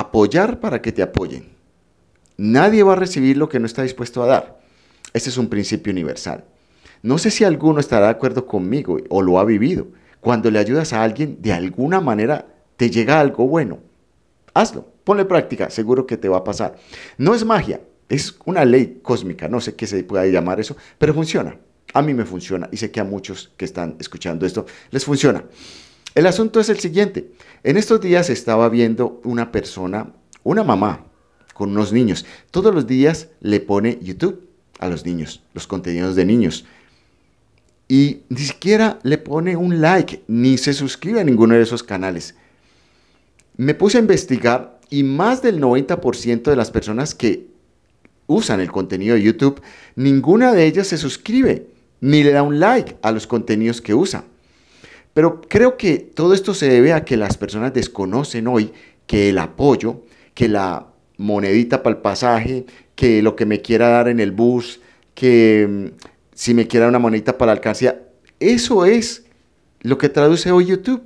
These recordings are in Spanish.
apoyar para que te apoyen. Nadie va a recibir lo que no está dispuesto a dar. ese es un principio universal. No sé si alguno estará de acuerdo conmigo o lo ha vivido. Cuando le ayudas a alguien, de alguna manera te llega algo bueno. Hazlo, ponle práctica, seguro que te va a pasar. No es magia, es una ley cósmica, no sé qué se puede llamar eso, pero funciona. A mí me funciona y sé que a muchos que están escuchando esto les funciona. El asunto es el siguiente. En estos días estaba viendo una persona, una mamá, con unos niños. Todos los días le pone YouTube a los niños, los contenidos de niños. Y ni siquiera le pone un like, ni se suscribe a ninguno de esos canales. Me puse a investigar y más del 90% de las personas que usan el contenido de YouTube, ninguna de ellas se suscribe ni le da un like a los contenidos que usa. Pero creo que todo esto se debe a que las personas desconocen hoy que el apoyo, que la monedita para el pasaje, que lo que me quiera dar en el bus, que mm, si me quiera una monedita para la alcancía, eso es lo que traduce hoy YouTube.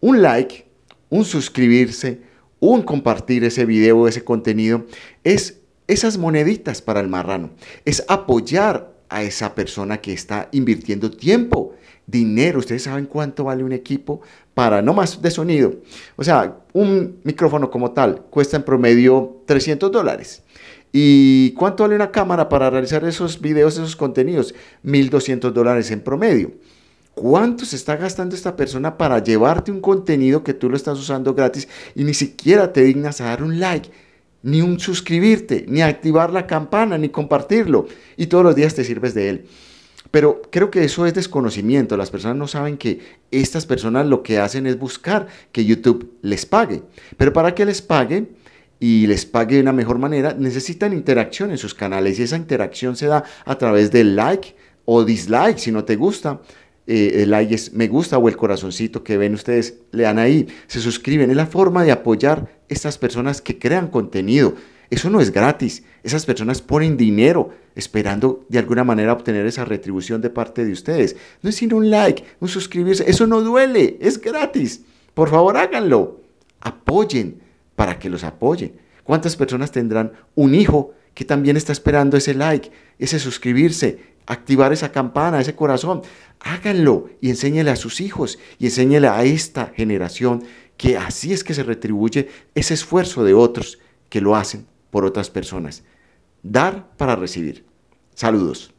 Un like, un suscribirse, un compartir ese video, ese contenido, es esas moneditas para el marrano, es apoyar a esa persona que está invirtiendo tiempo, dinero. Ustedes saben cuánto vale un equipo para no más de sonido. O sea, un micrófono como tal cuesta en promedio 300 dólares. ¿Y cuánto vale una cámara para realizar esos videos, esos contenidos? 1.200 dólares en promedio. ¿Cuánto se está gastando esta persona para llevarte un contenido que tú lo estás usando gratis y ni siquiera te dignas a dar un like? ni un suscribirte, ni activar la campana, ni compartirlo. Y todos los días te sirves de él. Pero creo que eso es desconocimiento. Las personas no saben que estas personas lo que hacen es buscar que YouTube les pague. Pero para que les pague y les pague de una mejor manera, necesitan interacción en sus canales. Y esa interacción se da a través del like o dislike si no te gusta, eh, el like es me gusta o el corazoncito que ven ustedes, lean ahí, se suscriben. Es la forma de apoyar estas personas que crean contenido. Eso no es gratis. Esas personas ponen dinero esperando de alguna manera obtener esa retribución de parte de ustedes. No es sino un like, un suscribirse. Eso no duele, es gratis. Por favor, háganlo. Apoyen para que los apoyen. ¿Cuántas personas tendrán un hijo que también está esperando ese like, ese suscribirse, activar esa campana, ese corazón. Háganlo y enséñele a sus hijos y enséñele a esta generación que así es que se retribuye ese esfuerzo de otros que lo hacen por otras personas. Dar para recibir. Saludos.